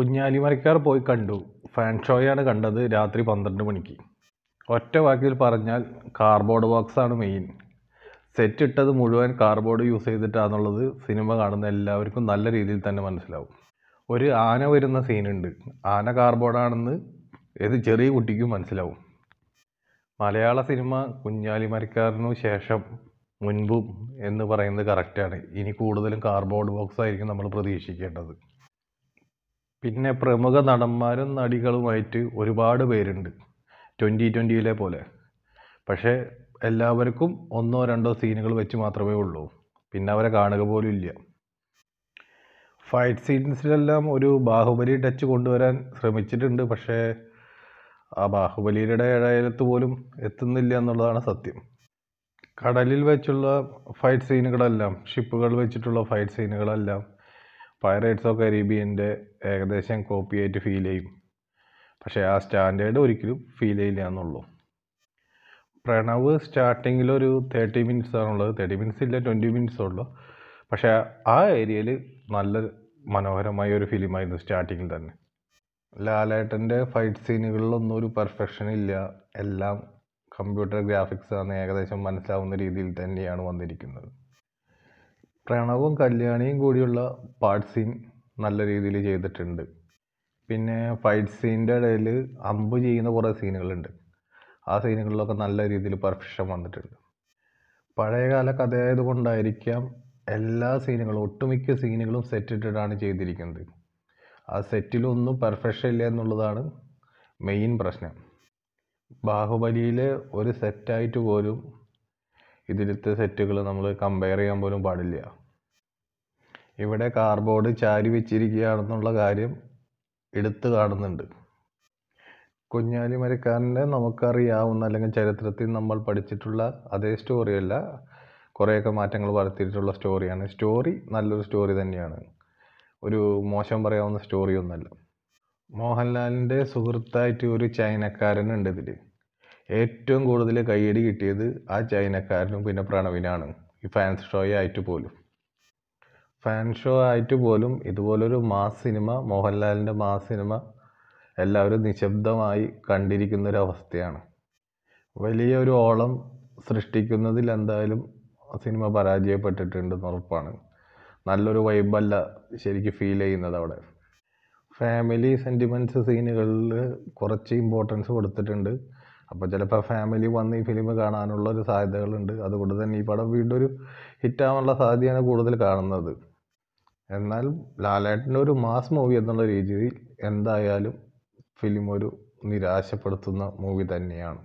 കുഞ്ഞാലി മരക്കാർ പോയി കണ്ടു ഫാൻ ഷോയാണ് കണ്ടത് രാത്രി പന്ത്രണ്ട് മണിക്ക് ഒറ്റ വാക്കിൽ പറഞ്ഞാൽ കാർബോർഡ് ബോക്സാണ് മെയിൻ സെറ്റ് ഇട്ടത് മുഴുവൻ കാർബോർഡ് യൂസ് ചെയ്തിട്ടാണെന്നുള്ളത് സിനിമ കാണുന്ന എല്ലാവർക്കും നല്ല രീതിയിൽ തന്നെ മനസ്സിലാവും ഒരു ആന വരുന്ന സീനുണ്ട് ആന കാർബോർഡാണെന്ന് ഏത് ചെറിയ കുട്ടിക്കും മനസ്സിലാവും മലയാള സിനിമ കുഞ്ഞാലി മരക്കാരനു ശേഷം മുൻപും എന്ന് പറയുന്നത് കറക്റ്റാണ് ഇനി കൂടുതലും കാർബോർഡ് ബോക്സ് ആയിരിക്കും നമ്മൾ പ്രതീക്ഷിക്കേണ്ടത് പിന്നെ പ്രമുഖ നടന്മാരും നടികളുമായിട്ട് ഒരുപാട് പേരുണ്ട് ട്വൻറ്റി ട്വൻറ്റിയിലെ പോലെ പക്ഷേ എല്ലാവർക്കും ഒന്നോ രണ്ടോ സീനുകൾ വെച്ച് മാത്രമേ ഉള്ളൂ പിന്നെ അവരെ കാണുക പോലും ഇല്ല ഫൈറ്റ് സീൻസിലെല്ലാം ഒരു ബാഹുബലി ടച്ച് കൊണ്ടുവരാൻ ശ്രമിച്ചിട്ടുണ്ട് പക്ഷേ ആ ബാഹുബലിയുടെ ഇടയിലത്ത് പോലും എത്തുന്നില്ല എന്നുള്ളതാണ് സത്യം കടലിൽ വെച്ചുള്ള ഫൈറ്റ് സീനുകളെല്ലാം ഷിപ്പുകൾ വെച്ചിട്ടുള്ള ഫൈറ്റ് സീനുകളെല്ലാം പൈറേറ്റ്സ് ഓഫ് കരീബിയൻ്റെ ഏകദേശം കോപ്പി ആയിട്ട് ഫീൽ ചെയ്യും പക്ഷേ ആ സ്റ്റാൻഡേർഡ് ഒരിക്കലും ഫീൽ ചെയ്യില്ല എന്നുള്ളൂ പ്രണവ് സ്റ്റാർട്ടിങ്ങിൽ ഒരു തേർട്ടി മിനിറ്റ്സ് ആണുള്ളത് തേർട്ടി മിനിറ്റ്സ് ഇല്ല ട്വൻറ്റി മിനിറ്റ്സ് ഉള്ളൂ പക്ഷേ ആ ഏരിയയിൽ നല്ല മനോഹരമായ ഒരു ഫിലിമായിരുന്നു സ്റ്റാർട്ടിങ്ങിൽ തന്നെ ലാലേട്ടൻ്റെ ഫൈറ്റ് സീനുകളിലൊന്നും ഒരു പെർഫെക്ഷൻ ഇല്ല എല്ലാം കമ്പ്യൂട്ടർ ഗ്രാഫിക്സ് ആണ് ഏകദേശം മനസ്സിലാവുന്ന രീതിയിൽ തന്നെയാണ് വന്നിരിക്കുന്നത് പ്രണവും കല്യാണിയും കൂടിയുള്ള പാർട്ട് സീൻ നല്ല രീതിയിൽ ചെയ്തിട്ടുണ്ട് പിന്നെ ഫൈറ്റ് സീൻ്റെ ഇടയിൽ അമ്പ് ചെയ്യുന്ന കുറേ സീനുകളുണ്ട് ആ സീനുകളിലൊക്കെ നല്ല രീതിയിൽ പെർഫെക്ഷൻ വന്നിട്ടുണ്ട് പഴയകാല കഥയായതുകൊണ്ടായിരിക്കാം എല്ലാ സീനുകളും ഒട്ടുമിക്ക സീനുകളും സെറ്റ് ഇട്ടിട്ടാണ് ചെയ്തിരിക്കുന്നത് ആ സെറ്റിലൊന്നും പെർഫെക്ഷൻ ഇല്ല എന്നുള്ളതാണ് മെയിൻ പ്രശ്നം ബാഹുബലിയിലെ ഒരു സെറ്റായിട്ട് പോലും ഇതിലത്തെ സെറ്റുകൾ നമ്മൾ കമ്പയർ ചെയ്യാൻ പോലും പാടില്ല ഇവിടെ കാർബോർഡ് ചാരി വെച്ചിരിക്കുകയാണെന്നുള്ള കാര്യം എടുത്തു കാണുന്നുണ്ട് കുഞ്ഞാലി മരക്കാരൻ്റെ നമുക്കറിയാവുന്ന അല്ലെങ്കിൽ ചരിത്രത്തിൽ നമ്മൾ പഠിച്ചിട്ടുള്ള അതേ സ്റ്റോറിയല്ല കുറേയൊക്കെ മാറ്റങ്ങൾ വരുത്തിയിട്ടുള്ള സ്റ്റോറിയാണ് സ്റ്റോറി നല്ലൊരു സ്റ്റോറി തന്നെയാണ് ഒരു മോശം പറയാവുന്ന സ്റ്റോറി ഒന്നല്ല മോഹൻലാലിൻ്റെ സുഹൃത്തായിട്ട് ഒരു ചൈനക്കാരനുണ്ട് ഇതിൽ ഏറ്റവും കൂടുതൽ കയ്യടി കിട്ടിയത് ആ ചൈനക്കാരനും പിന്നെ പ്രണവിനാണ് ഈ ഫാൻസ് ഷോ ആയിട്ട് പോലും ഫാൻ ഷോ ആയിട്ട് പോലും ഇതുപോലൊരു മാസ് സിനിമ മോഹൻലാലിൻ്റെ മാസ് സിനിമ എല്ലാവരും നിശബ്ദമായി കണ്ടിരിക്കുന്ന ഒരു അവസ്ഥയാണ് വലിയൊരു ഓളം സൃഷ്ടിക്കുന്നതിൽ എന്തായാലും സിനിമ പരാജയപ്പെട്ടിട്ടുണ്ടെന്ന് ഉറപ്പാണ് നല്ലൊരു വൈബല്ല ശരിക്കും ഫീൽ ചെയ്യുന്നത് അവിടെ ഫാമിലി സെൻറ്റിമെൻറ്റ്സ് സീനുകളിൽ കുറച്ച് ഇമ്പോർട്ടൻസ് കൊടുത്തിട്ടുണ്ട് അപ്പോൾ ചിലപ്പോൾ ഫാമിലി വന്ന് ഈ ഫിലിം കാണാനുള്ള ഒരു സാധ്യതകളുണ്ട് അതുകൊണ്ട് തന്നെ ഈ പടം വീണ്ടും ഒരു ഹിറ്റാവാനുള്ള സാധ്യതയാണ് കൂടുതൽ കാണുന്നത് എന്നാലും ഒരു മാസ് മൂവി എന്നുള്ള രീതിയിൽ എന്തായാലും ഒരു നിരാശപ്പെടുത്തുന്ന മൂവി തന്നെയാണ്